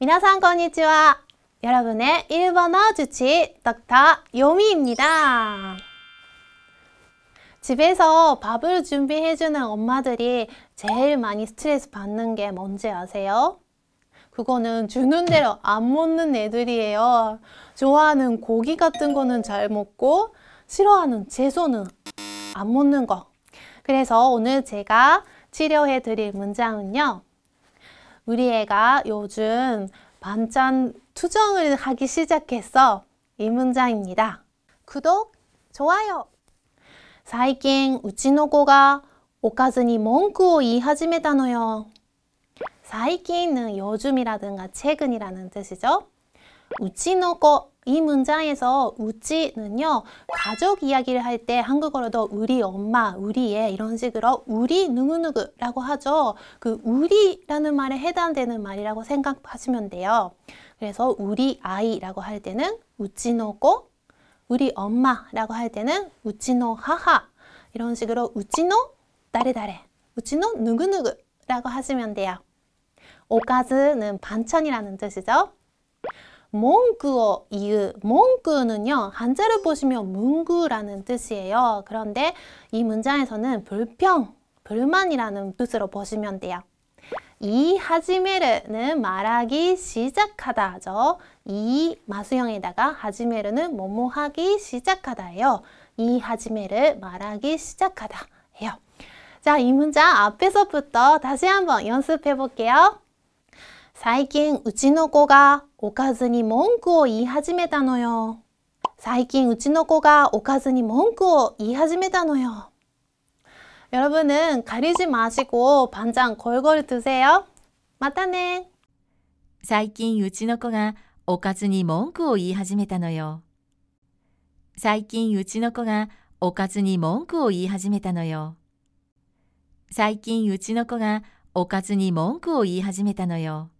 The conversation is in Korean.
皆さんこんにちは. 여러분의 일본어 주치 닥터 요미입니다. 집에서 밥을 준비해주는 엄마들이 제일 많이 스트레스 받는 게 뭔지 아세요? 그거는 주는 대로 안 먹는 애들이에요. 좋아하는 고기 같은 거는 잘 먹고 싫어하는 채소는 안 먹는 거. 그래서 오늘 제가 치료해 드릴 문장은요. 우리 애가 요즘 반찬 투정을 하기 시작했어. 이 문장입니다. 구독, 좋아요. 最近うちの子がおかずに文句を言い始めたのよ。最近은 요즘이라든가 최근이라는 뜻이죠. 우치노거 이 문장에서 우찌는요 가족 이야기를 할 때 한국어로도 우리 엄마, 우리 의 이런 식으로 우리 누구누구라고 하죠. 그 우리라는 말에 해당되는 말이라고 생각하시면 돼요. 그래서 우리 아이라고 할 때는 우찌노고 우리 엄마라고 할 때는 우찌노 하하 이런 식으로 우찌노 다레다레 우찌노 누구누구라고 하시면 돼요. 오카즈는 반찬이라는 뜻이죠. 몽그어 이유 몽그는요 한자를 보시면 문구라는 뜻이에요 그런데 이 문장에서는 불평 불만이라는 뜻으로 보시면 돼요 이 하지메르는 말하기 시작하다죠 이 마수형에다가 하지메르는 뭐뭐 하기 시작하다예요 이 하지메르 말하기 시작하다예요 자이 문장 앞에서부터 다시 한번 연습해 볼게요 最近うちの子がおかずに文句を言い始めたのよ。最近うちの子がおかずに文句を言い始めたのよ여러분은가리지마시고반장골고루드세요たのよ。最近うちの子がおかずに文句を言い始めたのよ。最近うちの子がおかずに文句を言い始めたのよ。最近うちの子がおかずに文句を言い始めたのよ。